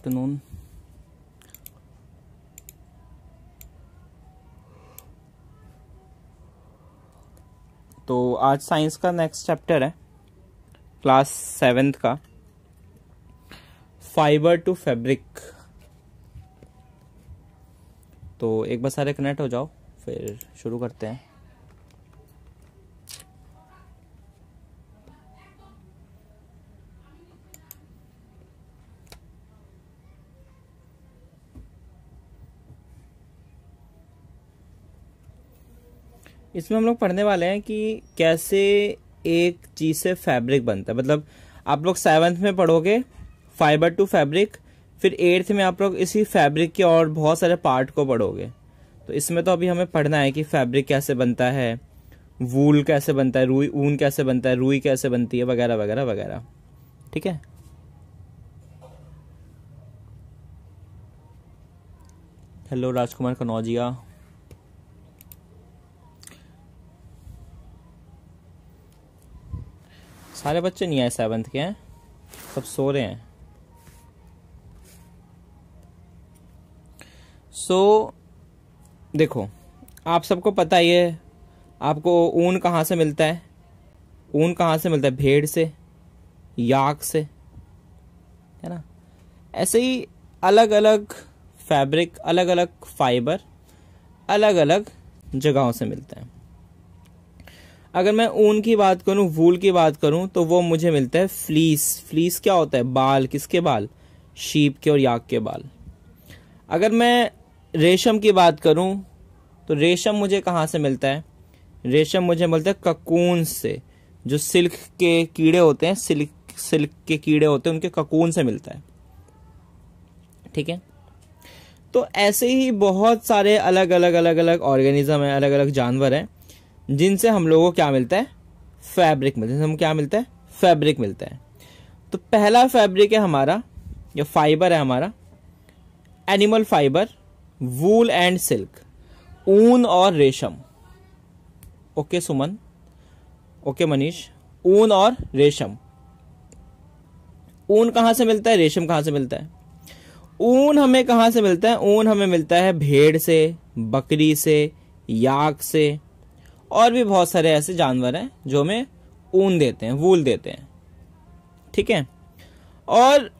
afternoon. तो आज science का नेक्स्ट चैप्टर है क्लास सेवेंथ का फाइबर टू फैब्रिक तो एक बार सारे कनेक्ट हो जाओ फिर शुरू करते हैं इसमें हम लोग पढ़ने वाले हैं कि कैसे एक चीज़ से फैब्रिक बनता है मतलब आप लोग सेवन्थ में पढ़ोगे फाइबर टू फैब्रिक फिर एट्थ में आप लोग इसी फैब्रिक के और बहुत सारे पार्ट को पढ़ोगे तो इसमें तो अभी हमें पढ़ना है कि फैब्रिक कैसे बनता है वूल कैसे बनता है रूई ऊन कैसे बनता है रूई कैसे बनती है वगैरह वगैरह वगैरह ठीक है हेलो राजकुमार कनौजिया सारे बच्चे नहीं आए सेवन्थ के हैं सब सो रहे हैं सो so, देखो आप सबको पता ही है आपको ऊन कहाँ से मिलता है ऊन कहाँ से मिलता है भेड़ से याक से है ना ऐसे ही अलग अलग फैब्रिक अलग अलग फाइबर अलग अलग जगहों से मिलता है अगर मैं ऊन की बात करूं वूल की बात करूं तो वो मुझे मिलता है फ्लीस फ्लीस क्या होता है बाल किसके बाल शीप के और याक के बाल अगर मैं रेशम की बात करूं तो रेशम मुझे कहाँ से मिलता है रेशम मुझे मिलता है ककून से जो सिल्क के कीड़े होते हैं सिल्क सिल्क के कीड़े होते हैं उनके ककून से मिलता है ठीक है तो ऐसे ही बहुत सारे अलग अलग अलग अलग ऑर्गेनिज्म हैं अलग अलग जानवर हैं जिनसे हम लोगों को क्या मिलता है फैब्रिक मिलता है हम क्या मिलता है फैब्रिक मिलता है तो पहला फैब्रिक है हमारा या फाइबर है हमारा animal fibre wool and silk ऊन और रेशम ओके सुमन ओके मनीष ऊन और रेशम ऊन कहाँ से मिलता है रेशम कहाँ से मिलता है ऊन हमें कहाँ से मिलता है ऊन हमें मिलता है भेड़ से बकरी से याक से और भी बहुत सारे ऐसे जानवर हैं जो हमें ऊन देते हैं वूल देते हैं ठीक है और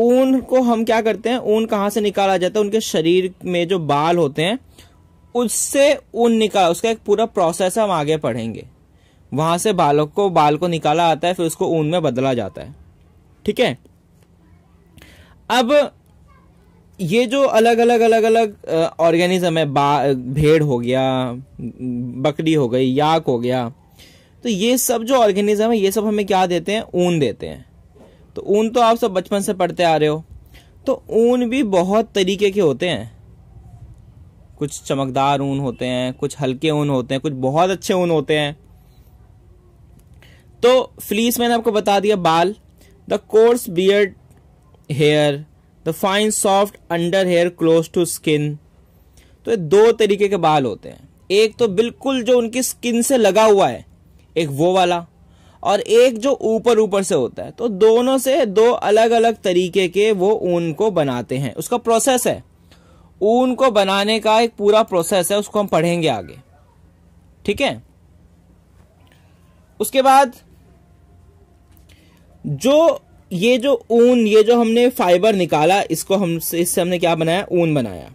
ऊन को हम क्या करते हैं ऊन कहाँ से निकाला जाता है उनके शरीर में जो बाल होते हैं उससे ऊन निकाला उसका एक पूरा प्रोसेस हम आगे पढ़ेंगे वहां से बालों को बाल को निकाला आता है फिर उसको ऊन में बदला जाता है ठीक है अब ये जो अलग अलग अलग अलग ऑर्गेनिज्म है भेड़ हो गया बकरी हो गई याक हो गया तो ये सब जो ऑर्गेनिज्म है ये सब हमें क्या देते हैं ऊन देते हैं तो ऊन तो आप सब बचपन से पढ़ते आ रहे हो तो ऊन भी बहुत तरीके के होते हैं कुछ चमकदार ऊन होते हैं कुछ हल्के ऊन होते हैं कुछ बहुत अच्छे ऊन होते हैं तो फ्लीस मैंने आपको बता दिया बाल the coarse beard hair fine soft under hair close to skin तो ये दो तरीके के बाल होते हैं एक तो बिल्कुल जो उनकी स्किन से लगा हुआ है एक वो वाला और एक जो ऊपर ऊपर से होता है तो दोनों से दो अलग अलग तरीके के वो ऊन को बनाते हैं उसका प्रोसेस है ऊन को बनाने का एक पूरा प्रोसेस है उसको हम पढ़ेंगे आगे ठीक है उसके बाद जो ये जो ऊन ये जो हमने फाइबर निकाला इसको हम इससे हमने क्या बनाया ऊन बनाया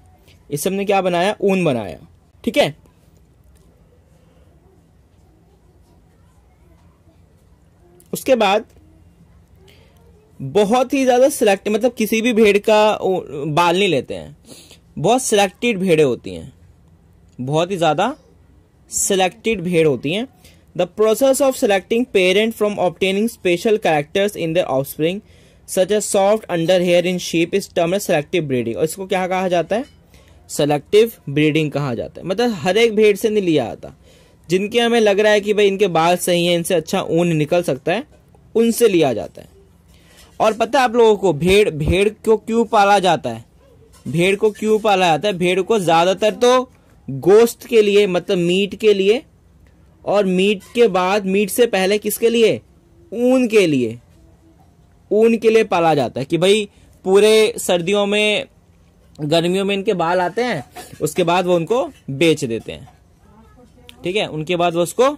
इससे हमने क्या बनाया ऊन बनाया ठीक है उसके बाद बहुत ही ज्यादा सिलेक्ट मतलब किसी भी भेड़ का बाल नहीं लेते हैं बहुत सिलेक्टेड भेड़े होती हैं बहुत ही ज्यादा सिलेक्टेड भेड़ होती हैं The process of selecting parent from obtaining special characters in their offspring such a soft under hair in sheep इस टर्म सेलेक्टिव ब्रीडिंग और इसको क्या कहा जाता है सेलेक्टिव ब्रीडिंग कहा जाता है मतलब हर एक भेड़ से नहीं लिया आता जिनके हमें लग रहा है कि भाई इनके बाल सही हैं इनसे अच्छा ऊन निकल सकता है उनसे लिया जाता है और पता है आप लोगों को भेड़ भेड़ को क्यों पाला जाता है भेड़ को क्यों पाला जाता है भेड़ को ज़्यादातर तो गोश्त के लिए मतलब मीट के लिए और मीट के बाद मीट से पहले किसके लिए ऊन के लिए ऊन के लिए पाला जाता है कि भाई पूरे सर्दियों में गर्मियों में इनके बाल आते हैं उसके बाद वो उनको बेच देते हैं ठीक है उनके बाद वो उसको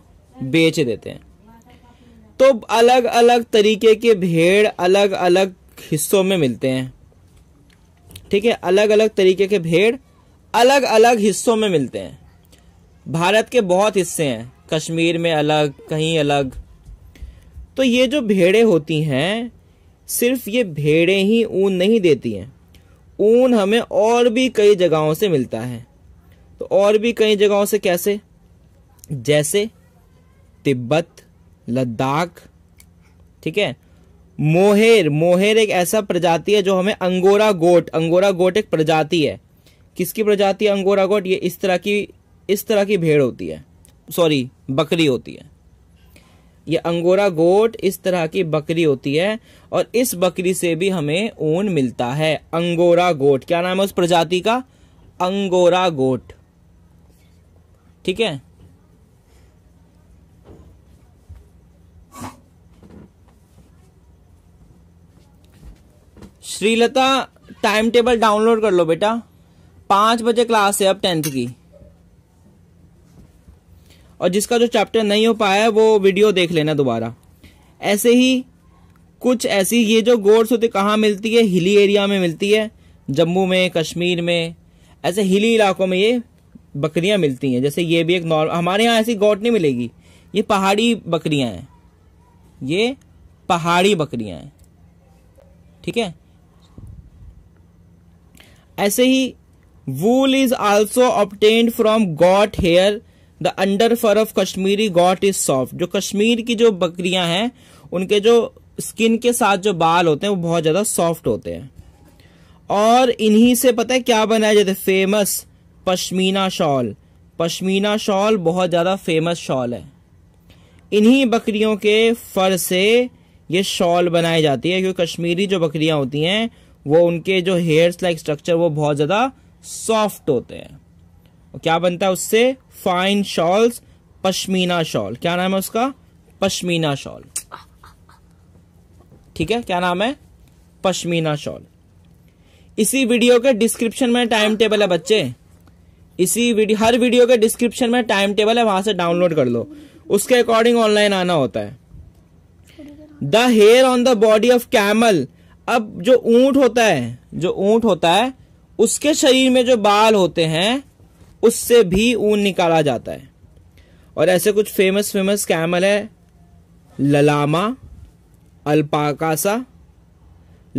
बेच देते हैं तो अलग अलग तरीके के भेड़ अलग अलग हिस्सों में मिलते हैं ठीक है अलग अलग तरीके के भेड़ अलग अलग हिस्सों में मिलते हैं भारत के बहुत हिस्से हैं कश्मीर में अलग कहीं अलग तो ये जो भेड़े होती हैं सिर्फ ये भेड़ें ही ऊन नहीं देती हैं ऊन हमें और भी कई जगहों से मिलता है तो और भी कई जगहों से कैसे जैसे तिब्बत लद्दाख ठीक है मोहेर मोहेर एक ऐसा प्रजाति है जो हमें अंगोरा गोट अंगोरा गोट एक प्रजाति है किसकी प्रजाति अंगोरा गोट ये इस तरह की इस तरह की भेड़ होती है सॉरी बकरी होती है यह अंगोरा गोट इस तरह की बकरी होती है और इस बकरी से भी हमें ऊन मिलता है अंगोरा गोट क्या नाम है उस प्रजाति का अंगोरा गोट ठीक है श्रीलता टाइम टेबल डाउनलोड कर लो बेटा पांच बजे क्लास है अब टेंथ की और जिसका जो चैप्टर नहीं हो पाया है वो वीडियो देख लेना दोबारा ऐसे ही कुछ ऐसी ये जो गोड्स होती कहाँ मिलती है हिली एरिया में मिलती है जम्मू में कश्मीर में ऐसे हिली इलाकों में ये बकरियां मिलती हैं जैसे ये भी एक नॉर्मल हमारे यहाँ ऐसी गोट नहीं मिलेगी ये पहाड़ी बकरियां हैं ये पहाड़ी बकरियां हैं ठीक है ऐसे ही wool is also obtained from goat hair the under fur of Kashmiri goat is soft जो कश्मीर की जो बकरियां हैं उनके जो स्किन के साथ जो बाल होते हैं वो बहुत ज़्यादा सॉफ्ट होते हैं और इन्हीं से पता है क्या बनाया जाता है famous pashmina shawl pashmina shawl बहुत ज़्यादा फेमस शॉल है इन्हीं बकरियों के फर से ये शॉल बनाई जाती है क्योंकि कश्मीरी जो बकरियां होती हैं वो उनके जो हेयर्स लाइक स्ट्रक्चर वो बहुत ज़्यादा सॉफ्ट होते हैं और क्या बनता है उससे फाइन शॉल्स पश्मीना शॉल क्या नाम है उसका पश्मीना शॉल ठीक है क्या नाम है पश्मीना शॉल इसी वीडियो के डिस्क्रिप्शन में टाइम टेबल है बच्चे इसी वीडियो हर वीडियो के डिस्क्रिप्शन में टाइम टेबल है वहां से डाउनलोड कर लो उसके अकॉर्डिंग ऑनलाइन आना होता है the hair on the body of camel अब जो ऊंट होता है जो ऊंट होता है उसके शरीर में जो बाल होते हैं उससे भी ऊन निकाला जाता है और ऐसे कुछ फेमस फेमस कैमल है ललामा अल्पाकासा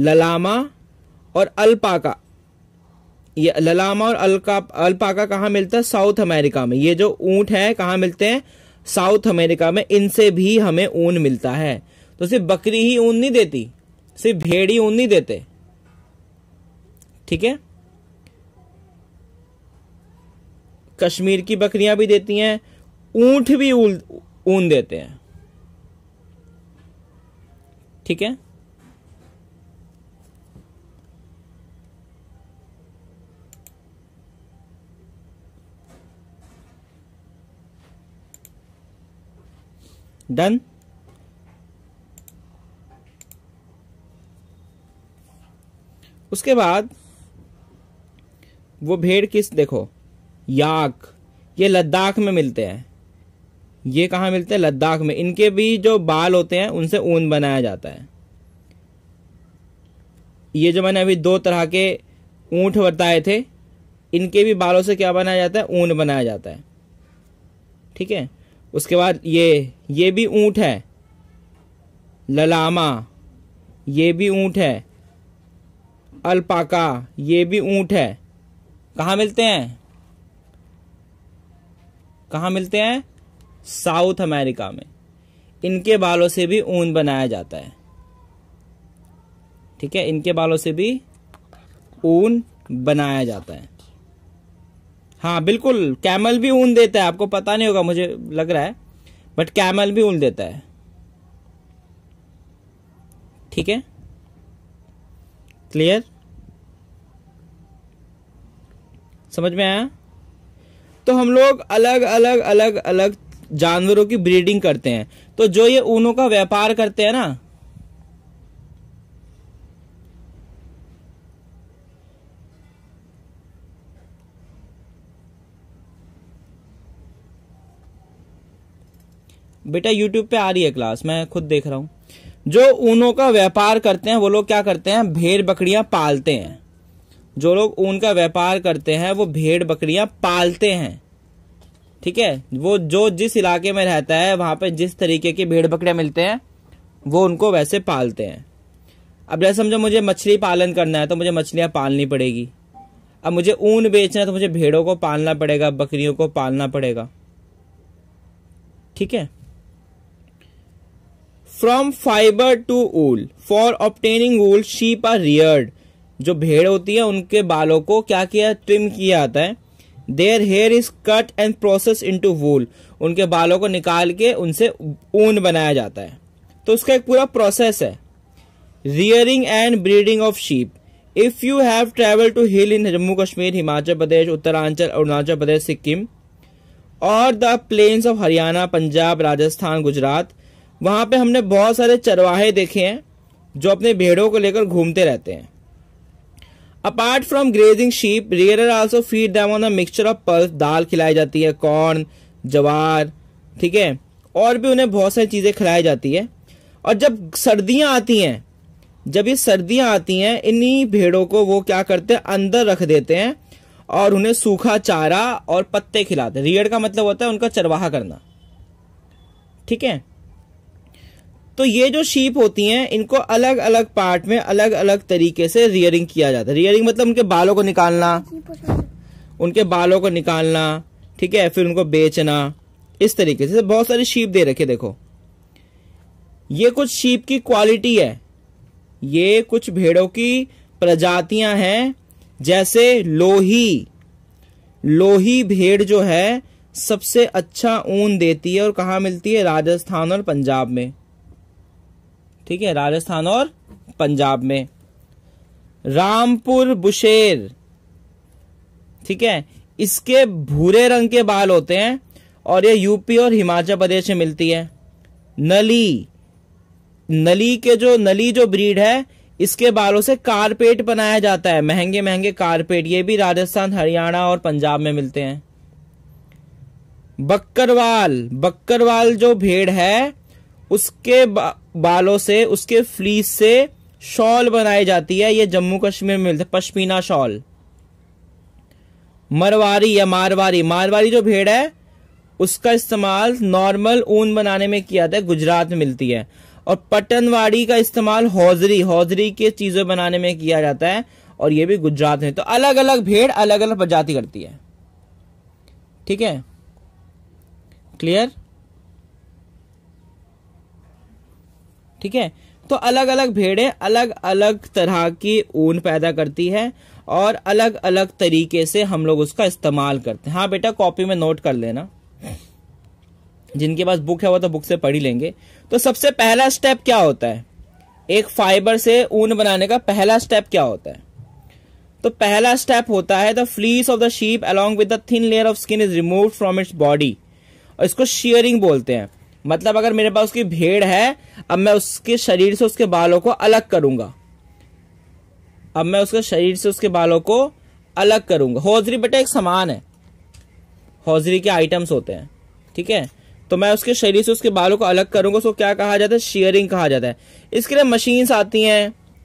ललामा और अल्पाका ये ललामा और अलका अल्पाका कहाँ मिलता है साउथ अमेरिका में ये जो ऊंट है कहाँ मिलते हैं साउथ अमेरिका में इनसे भी हमें ऊन मिलता है तो सिर्फ बकरी ही ऊन नहीं देती सिर्फ भेड़ ही ऊन नहीं देते ठीक है कश्मीर की बकरियां भी देती हैं ऊंट भी ऊन देते हैं ठीक है डन उसके बाद वो भेड़ किस देखो याक ये लद्दाख में मिलते हैं ये कहाँ मिलते हैं लद्दाख में इनके भी जो बाल होते हैं उनसे ऊन बनाया जाता है ये जो मैंने अभी दो तरह के ऊंट बताए थे इनके भी बालों से क्या बनाया जाता है ऊन बनाया जाता है ठीक है उसके बाद ये ये भी ऊंट है ललामा ये भी ऊंट है अल्पाका ये भी ऊंट है कहाँ मिलते हैं कहाँ मिलते हैं साउथ अमेरिका में इनके बालों से भी ऊन बनाया जाता है ठीक है इनके बालों से भी ऊन बनाया जाता है हाँ बिल्कुल कैमल भी ऊन देता है आपको पता नहीं होगा मुझे लग रहा है बट कैमल भी ऊन देता है ठीक है क्लियर समझ में आया तो हम लोग अलग अलग अलग अलग जानवरों की ब्रीडिंग करते हैं तो जो ये ऊनों का व्यापार करते हैं ना बेटा यूट्यूब पे आ रही है क्लास मैं खुद देख रहा हूं जो ऊनों का व्यापार करते हैं वो लोग क्या करते हैं भेड़ बकरियां पालते हैं जो लोग ऊन का व्यापार करते हैं वो भेड़ बकरियां पालते हैं ठीक है वो जो जिस इलाके में रहता है वहां पे जिस तरीके की भेड़ बकरियां मिलते हैं वो उनको वैसे पालते हैं अब जैसे समझो मुझे मछली पालन करना है तो मुझे मछलियां पालनी पड़ेगी अब मुझे ऊन बेचना है तो मुझे भेड़ों को पालना पड़ेगा बकरियों को पालना पड़ेगा ठीक है from fibre to wool for obtaining wool sheep are reared जो भेड़ होती है उनके बालों को क्या किया ट्रिम किया जाता है their hair is cut and process into wool वूल उनके बालों को निकाल के उनसे ऊन बनाया जाता है तो उसका एक पूरा प्रोसेस है rearing and breeding of sheep if you have travel to hill in Jammu Kashmir Himachal Pradesh Uttaranchal Arunachal Pradesh Sikkim और the plains of Haryana Punjab Rajasthan Gujarat वहां पे हमने बहुत सारे चरवाहे देखे हैं जो अपने भेड़ों को लेकर घूमते रहते हैं apart from grazing sheep rear also feed them on a mixture of pulse दाल खिलाई जाती है कॉर्न जवार ठीक है और भी उन्हें बहुत सारी चीज़ें खिलाई जाती है और जब सर्दियाँ आती हैं जब ये सर्दियाँ आती हैं इन्हीं भेड़ों को वो क्या करते हैं अंदर रख देते हैं और उन्हें सूखा चारा और पत्ते खिलाते हैं रियड़ का मतलब होता है उनका चरवाहा करना ठीक है तो ये जो शीप होती हैं इनको अलग अलग पार्ट में अलग अलग तरीके से रियरिंग किया जाता है रियरिंग मतलब उनके बालों को निकालना उनके बालों को निकालना ठीक है फिर उनको बेचना इस तरीके से बहुत सारी शीप दे रखे देखो ये कुछ शीप की क्वालिटी है ये कुछ भेड़ों की प्रजातियां हैं जैसे लोही लोही भेड़ जो है सबसे अच्छा ऊन देती है और कहाँ मिलती है राजस्थान और पंजाब में ठीक है राजस्थान और पंजाब में रामपुर बुशेर ठीक है इसके भूरे रंग के बाल होते हैं और ये यूपी और हिमाचल प्रदेश में मिलती है नली नली के जो नली जो ब्रीड है इसके बालों से कारपेट बनाया जाता है महंगे महंगे कारपेट ये भी राजस्थान हरियाणा और पंजाब में मिलते हैं बक्करवाल बक्करवाल जो भेड़ है उसके बा, बालों से उसके फ्लीस से शॉल बनाई जाती है ये जम्मू कश्मीर में मिलता है पश्मीना शॉल मरवारी या मारवारी मारवारी जो भेड़ है उसका इस्तेमाल नॉर्मल ऊन बनाने में किया जाता है गुजरात में मिलती है और पटनवाड़ी का इस्तेमाल हौजरी हौजरी के चीज़ें बनाने में किया जाता है और ये भी गुजरात में तो अलग अलग भेड़ अलग अलग प्रजाति करती है ठीक है क्लियर ठीक है तो अलग अलग भेड़ें अलग अलग तरह की ऊन पैदा करती है और अलग अलग तरीके से हम लोग उसका इस्तेमाल करते हैं हाँ बेटा कॉपी में नोट कर लेना जिनके पास बुक है वो तो बुक से पढ़ी लेंगे तो सबसे पहला स्टेप क्या होता है एक फाइबर से ऊन बनाने का पहला स्टेप क्या होता है तो पहला स्टेप होता है the fleece of the sheep along with the thin layer of skin is remove from its body और इसको शियरिंग बोलते हैं मतलब अगर मेरे पास उसकी भेड़ है अब मैं उसके शरीर से उसके बालों को अलग करूंगा अब मैं उसके शरीर से उसके बालों को अलग करूंगा हौजरी बेटा एक समान है हौजरी के आइटम्स होते हैं ठीक है तो मैं उसके शरीर से उसके बालों को अलग करूंगा उसको क्या कहा जाता है शेयरिंग कहा जाता है इसके लिए मशीन्स आती हैं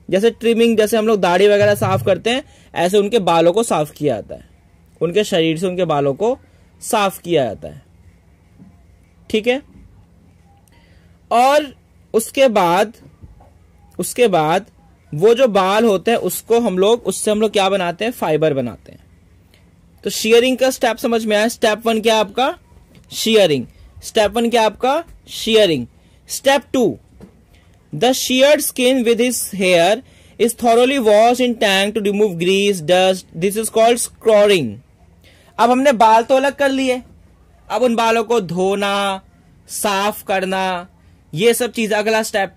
जैसे ट्रिमिंग जैसे हम लोग दाढ़ी वगैरह साफ करते हैं ऐसे उनके बालों को साफ किया जाता है उनके शरीर से उनके बालों को साफ किया जाता है ठीक है और उसके बाद उसके बाद वो जो बाल होते हैं उसको हम लोग उससे हम लोग क्या बनाते हैं फाइबर बनाते हैं तो शियरिंग का स्टेप समझ में आया स्टेप वन क्या आपका शियरिंग स्टेप वन क्या आपका shearing step two the sheared skin with his hair is thoroughly wash in tank to remove grease dust this is called scouring अब हमने बाल तो अलग कर लिए अब उन बालों को धोना साफ करना ये सब चीज अगला स्टेप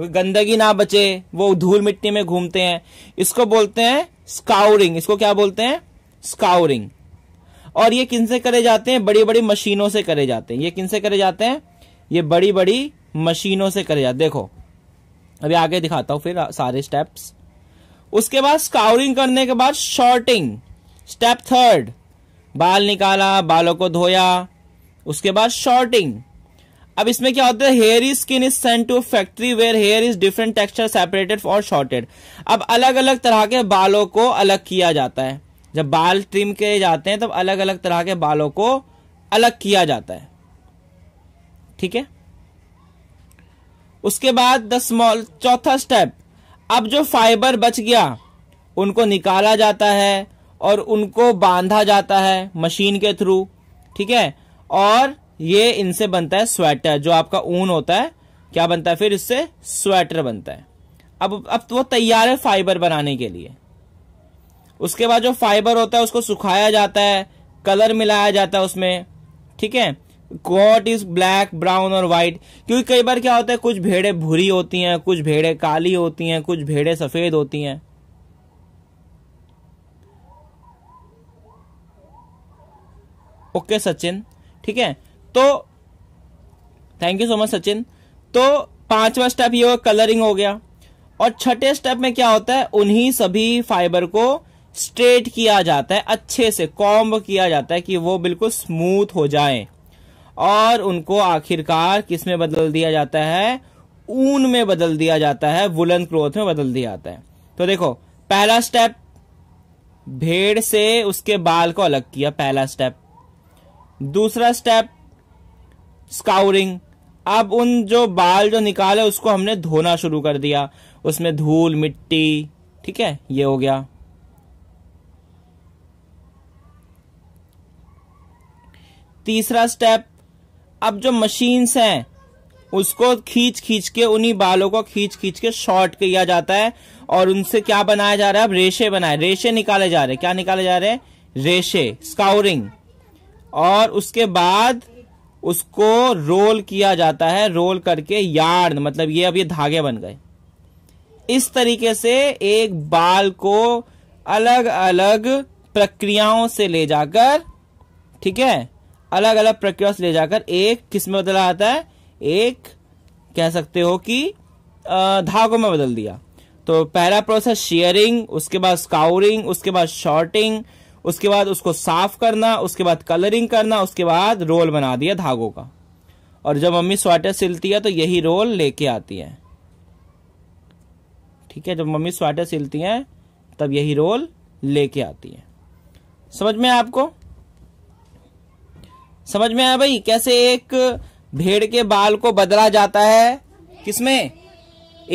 गंदगी ना बचे वो धूल मिट्टी में घूमते हैं इसको बोलते हैं स्काउरिंग इसको क्या बोलते हैं स्काउरिंग और ये किनसे करे जाते हैं बड़ी बड़ी मशीनों से करे जाते हैं ये किनसे करे जाते हैं ये बड़ी बड़ी मशीनों से करे जाते देखो अभी आगे दिखाता हूं फिर सारे स्टेप्स उसके बाद स्काउरिंग करने के बाद शॉर्टिंग स्टेप थर्ड बाल निकाला बालों को धोया उसके बाद शॉर्टिंग अब इसमें क्या होता है hair is skin is sent to factory where hair is different texture separated और शॉर्टेड अब अलग अलग तरह के बालों को अलग किया जाता है जब बाल ट्रिम किए जाते हैं तब अलग अलग तरह के बालों को अलग किया जाता है ठीक है उसके बाद द स्मॉल चौथा स्टेप अब जो फाइबर बच गया उनको निकाला जाता है और उनको बांधा जाता है मशीन के थ्रू ठीक है और ये इनसे बनता है स्वेटर जो आपका ऊन होता है क्या बनता है फिर इससे स्वेटर बनता है अब अब वो तैयार है फाइबर बनाने के लिए उसके बाद जो फाइबर होता है उसको सुखाया जाता है कलर मिलाया जाता है उसमें ठीक है कॉट इज ब्लैक ब्राउन और वाइट क्योंकि कई बार क्या होता है कुछ भेड़े भूरी होती हैं कुछ भेड़े काली होती हैं कुछ भेड़े सफेद होती हैं ओके सचिन ठीक है तो thank you so much Sachin तो पांचवा स्टेप ये कलरिंग हो गया और छठे स्टेप में क्या होता है उन्हीं सभी फाइबर को स्ट्रेट किया जाता है अच्छे से कॉम्ब किया जाता है कि वो बिल्कुल स्मूथ हो जाए और उनको आखिरकार किसमें बदल दिया जाता है ऊन में बदल दिया जाता है वुलन क्लोथ में बदल दिया जाता है तो देखो पहला स्टेप भेड़ से उसके बाल को अलग किया पहला स्टेप दूसरा स्टेप स्काउरिंग अब उन जो बाल जो निकाले उसको हमने धोना शुरू कर दिया उसमें धूल मिट्टी ठीक है ये हो गया तीसरा स्टेप अब जो मशीन्स हैं उसको खींच खींच के उन्हीं बालों को खींच खींच के शॉर्ट किया जाता है और उनसे क्या बनाया जा रहा है अब रेशे बनाए रेशे निकाले जा रहे हैं क्या निकाले जा रहे हैं रेशे स्काउरिंग और उसके बाद उसको रोल किया जाता है रोल करके यार्न मतलब ये अब ये धागे बन गए इस तरीके से एक बाल को अलग अलग प्रक्रियाओं से ले जाकर ठीक है अलग अलग प्रक्रियाओं से ले जाकर एक किस में बदला आता है एक कह सकते हो कि धागों में बदल दिया तो पहला प्रोसेस शेयरिंग उसके बाद स्काउरिंग उसके बाद शॉर्टिंग उसके बाद उसको साफ करना उसके बाद कलरिंग करना उसके बाद रोल बना दिया धागों का और जब मम्मी स्वेटर सिलती है तो यही रोल लेके आती है ठीक है जब मम्मी स्वेटर सिलती हैं तब यही रोल लेके आती है समझ में आपको समझ में आया भाई कैसे एक भेड़ के बाल को बदला जाता है किसमें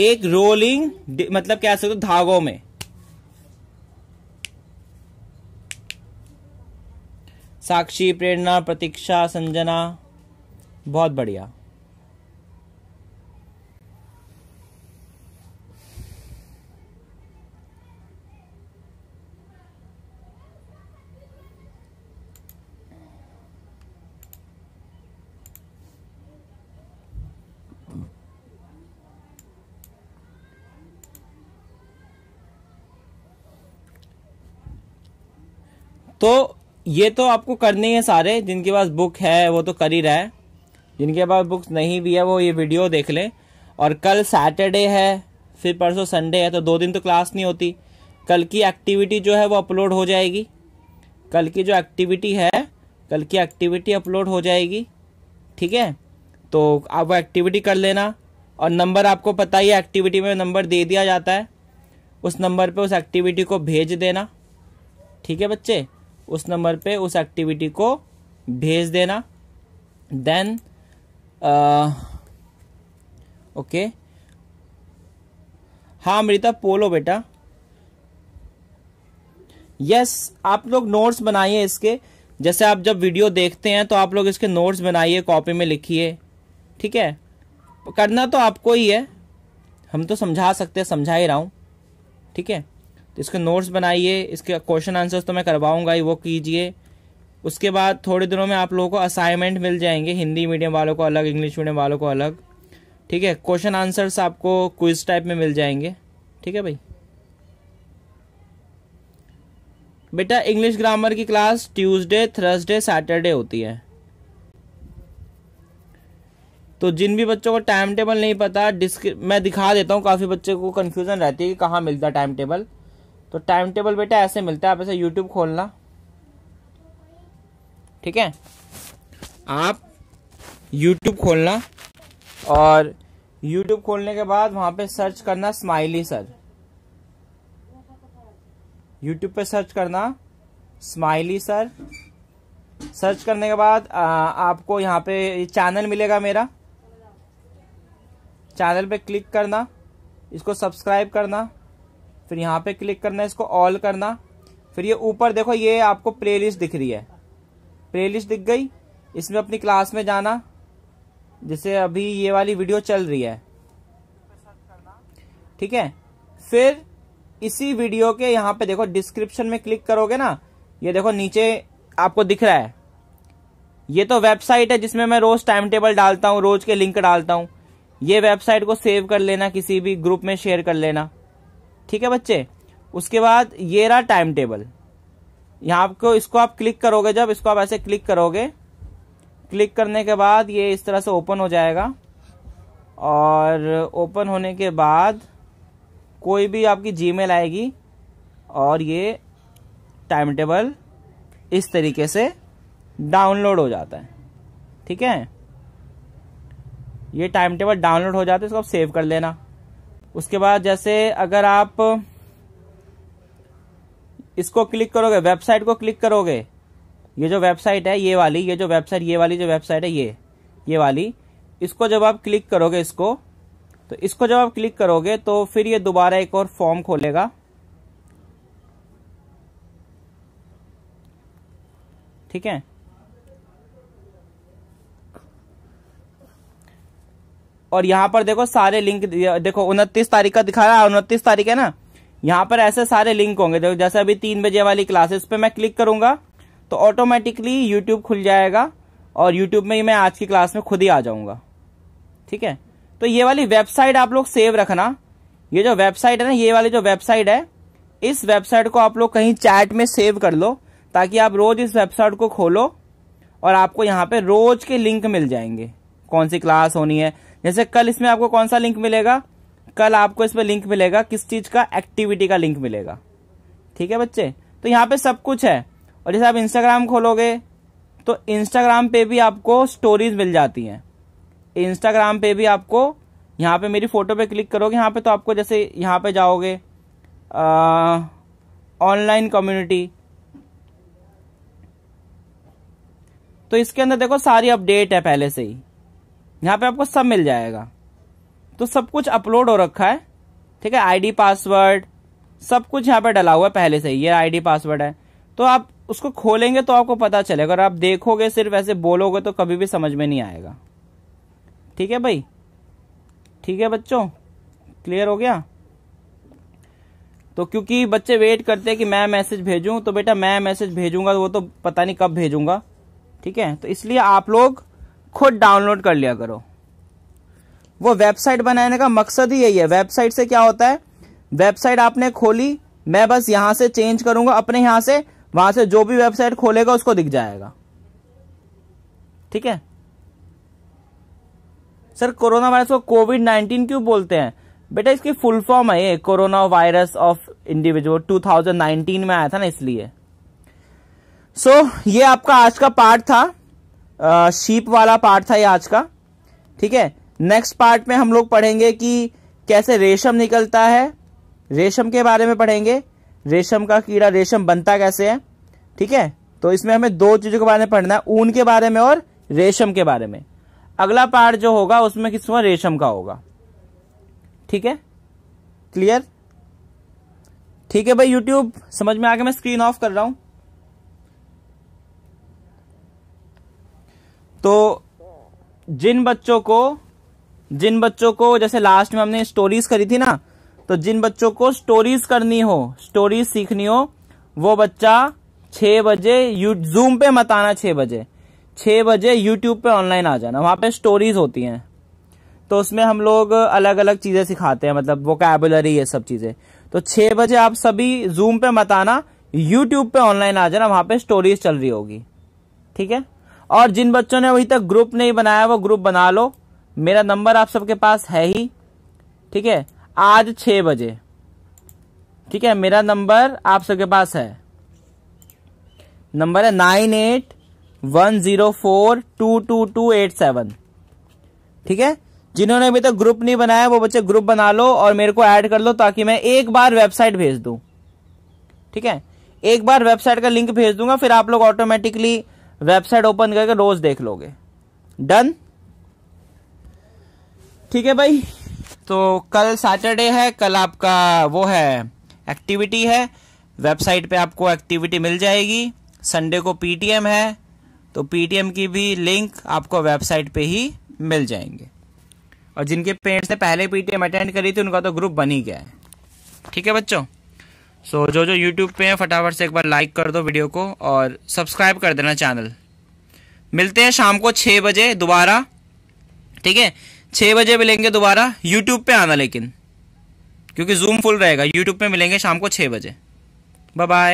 एक रोलिंग मतलब कह सकते हो धागों में साक्षी प्रेरणा प्रतीक्षा संजना बहुत बढ़िया तो ये तो आपको करने हैं सारे जिनके पास बुक है वो तो कर ही रहा है जिनके पास बुक्स नहीं भी है वो ये वीडियो देख लें और कल सैटरडे है फिर परसों संडे है तो दो दिन तो क्लास नहीं होती कल की एक्टिविटी जो है वो अपलोड हो जाएगी कल की जो एक्टिविटी है कल की एक्टिविटी अपलोड हो जाएगी ठीक है तो आप वो एक्टिविटी कर लेना और नंबर आपको पता ही है एक्टिविटी में नंबर दे दिया जाता है उस नंबर पे उस एक्टिविटी को भेज देना ठीक है बच्चे उस नंबर पे उस एक्टिविटी को भेज देना देन ओके हाँ अमृता पोलो बेटा यस yes, आप लोग नोट्स बनाइए इसके जैसे आप जब वीडियो देखते हैं तो आप लोग इसके नोट्स बनाइए कॉपी में लिखिए ठीक है करना तो आपको ही है हम तो समझा सकते हैं समझा ही रहा हूँ ठीक है तो इसके नोट्स बनाइए इसके क्वेश्चन आंसर्स तो मैं करवाऊँगा ही वो कीजिए उसके बाद थोड़े दिनों में आप लोगों को असाइनमेंट मिल जाएंगे हिंदी मीडियम वालों को अलग इंग्लिश मीडियम वालों को अलग ठीक है क्वेश्चन आंसर्स आपको क्विज टाइप में मिल जाएंगे ठीक है भाई बेटा इंग्लिश ग्रामर की क्लास ट्यूसडे थर्सडे सैटरडे होती है तो जिन भी बच्चों को टाइम टेबल नहीं पता मैं दिखा देता हूँ काफ़ी बच्चे को कन्फ्यूज़न रहती है कि कहाँ मिलता टाइम टेबल तो टाइम टेबल बेटा ऐसे मिलता है आप ऐसे यूट्यूब खोलना ठीक है आप यूट्यूब खोलना और यूट्यूब खोलने के बाद वहां पे सर्च करना स्माइली सर यूट्यूब पे सर्च करना स्माइली सर सर्च करने के बाद आ, आपको यहाँ पे चैनल मिलेगा मेरा चैनल पे क्लिक करना इसको सब्सक्राइब करना फिर यहाँ पे क्लिक करना है इसको ऑल करना फिर ये ऊपर देखो ये आपको प्लेलिस्ट दिख रही है प्लेलिस्ट दिख गई इसमें अपनी क्लास में जाना जैसे अभी ये वाली वीडियो चल रही है ठीक है फिर इसी वीडियो के यहाँ पे देखो डिस्क्रिप्शन में क्लिक करोगे ना ये देखो नीचे आपको दिख रहा है ये तो वेबसाइट है जिसमें मैं रोज टाइम टेबल डालता हूँ रोज के लिंक डालता हूँ ये वेबसाइट को सेव कर लेना किसी भी ग्रुप में शेयर कर लेना ठीक है बच्चे उसके बाद ये रहा टाइम टेबल यहाँ आपको इसको आप क्लिक करोगे जब इसको आप ऐसे क्लिक करोगे क्लिक करने के बाद ये इस तरह से ओपन हो जाएगा और ओपन होने के बाद कोई भी आपकी जीमेल आएगी और ये टाइम टेबल इस तरीके से डाउनलोड हो जाता है ठीक है ये टाइम टेबल डाउनलोड हो जाता है इसको आप सेव कर लेना उसके बाद जैसे अगर आप इसको क्लिक करोगे वेबसाइट को क्लिक करोगे ये जो वेबसाइट है ये वाली ये जो वेबसाइट ये वाली जो वेबसाइट है ये ये वाली इसको जब आप क्लिक करोगे इसको तो इसको जब आप क्लिक करोगे तो फिर ये दोबारा एक और फॉर्म खोलेगा ठीक है और यहाँ पर देखो सारे लिंक देखो उनतीस तारीख का दिखा रहा है उनतीस तारीख है ना यहाँ पर ऐसे सारे लिंक होंगे देखो जैसे अभी तीन बजे वाली क्लासेस पे मैं क्लिक करूंगा तो ऑटोमेटिकली यूट्यूब खुल जाएगा और यूट्यूब में ही मैं आज की क्लास में खुद ही आ जाऊंगा ठीक है तो ये वाली वेबसाइट आप लोग सेव रखना ये जो वेबसाइट है ना ये वाली जो वेबसाइट है इस वेबसाइट को आप लोग कहीं चैट में सेव कर लो ताकि आप रोज इस वेबसाइट को खोलो और आपको यहाँ पे रोज के लिंक मिल जाएंगे कौन सी क्लास होनी है जैसे कल इसमें आपको कौन सा लिंक मिलेगा कल आपको इसमें लिंक मिलेगा किस चीज का एक्टिविटी का लिंक मिलेगा ठीक है बच्चे तो यहाँ पे सब कुछ है और जैसे आप इंस्टाग्राम खोलोगे तो इंस्टाग्राम पे भी आपको स्टोरीज मिल जाती हैं इंस्टाग्राम पे भी आपको यहाँ पे मेरी फोटो पे क्लिक करोगे यहाँ पे तो आपको जैसे यहाँ पे जाओगे ऑनलाइन कम्युनिटी तो इसके अंदर देखो सारी अपडेट है पहले से ही यहाँ पे आपको सब मिल जाएगा तो सब कुछ अपलोड हो रखा है ठीक है आईडी पासवर्ड सब कुछ यहाँ पे डला हुआ है पहले से ये आईडी पासवर्ड है तो आप उसको खोलेंगे तो आपको पता चलेगा अगर आप देखोगे सिर्फ ऐसे बोलोगे तो कभी भी समझ में नहीं आएगा ठीक है भाई ठीक है बच्चों क्लियर हो गया तो क्योंकि बच्चे वेट करते हैं कि मैं मैसेज भेजूं तो बेटा मैं मैसेज भेजूंगा तो वो तो पता नहीं कब भेजूंगा ठीक है तो इसलिए आप लोग खुद डाउनलोड कर लिया करो वो वेबसाइट बनाने का मकसद ही यही है वेबसाइट से क्या होता है वेबसाइट आपने खोली मैं बस यहां से चेंज करूंगा अपने यहां से वहां से जो भी वेबसाइट खोलेगा उसको दिख जाएगा ठीक है सर कोरोना वायरस को कोविड नाइन्टीन क्यों बोलते हैं बेटा इसकी फुल फॉर्म है ये कोरोना वायरस ऑफ इंडिविजुअल 2019 में आया था ना इसलिए सो so, ये आपका आज का पार्ट था शीप वाला पार्ट था ये आज का ठीक है नेक्स्ट पार्ट में हम लोग पढ़ेंगे कि कैसे रेशम निकलता है रेशम के बारे में पढ़ेंगे रेशम का कीड़ा रेशम बनता कैसे है ठीक है तो इसमें हमें दो चीज़ों के बारे में पढ़ना है ऊन के बारे में और रेशम के बारे में अगला पार्ट जो होगा उसमें किसमें रेशम का होगा ठीक है क्लियर ठीक है भाई यूट्यूब समझ में गया मैं स्क्रीन ऑफ कर रहा हूं तो जिन बच्चों को जिन बच्चों को जैसे लास्ट में हमने स्टोरीज करी थी ना तो जिन बच्चों को स्टोरीज करनी हो स्टोरीज सीखनी हो वो बच्चा छ बजे यू जूम पे मत आना छः बजे छ बजे यूट्यूब पे ऑनलाइन आ जाना वहां पे स्टोरीज होती हैं तो उसमें हम लोग अलग अलग चीज़ें सिखाते हैं मतलब वो कैबुलरी ये सब चीज़ें तो छह बजे आप सभी जूम पे मत आना यूट्यूब पे ऑनलाइन आ जाना वहां पे स्टोरीज चल रही होगी ठीक है और जिन बच्चों ने अभी तक ग्रुप नहीं बनाया वो ग्रुप बना लो मेरा नंबर आप सबके पास है ही ठीक है आज छ बजे ठीक है मेरा नंबर आप सबके पास है नंबर है nine eight one zero four two two two eight seven ठीक है जिन्होंने अभी तक ग्रुप नहीं बनाया वो बच्चे ग्रुप बना लो और मेरे को ऐड कर लो ताकि मैं एक बार वेबसाइट भेज दू ठीक है एक बार वेबसाइट का लिंक भेज दूंगा फिर आप लोग ऑटोमेटिकली वेबसाइट ओपन करके रोज देख लोगे डन ठीक है भाई तो कल सैटरडे है कल आपका वो है एक्टिविटी है वेबसाइट पे आपको एक्टिविटी मिल जाएगी संडे को पीटीएम है तो पीटीएम की भी लिंक आपको वेबसाइट पे ही मिल जाएंगे और जिनके पेरेंट्स ने पहले पीटीएम अटेंड करी थी उनका तो ग्रुप बन ही गया है ठीक है बच्चों सो so, जो जो यूट्यूब पे हैं फटाफट से एक बार लाइक कर दो वीडियो को और सब्सक्राइब कर देना चैनल मिलते हैं शाम को छः बजे दोबारा ठीक है छः बजे मिलेंगे दोबारा यूट्यूब पे आना लेकिन क्योंकि जूम फुल रहेगा यूट्यूब पे मिलेंगे शाम को छः बजे बाय बाय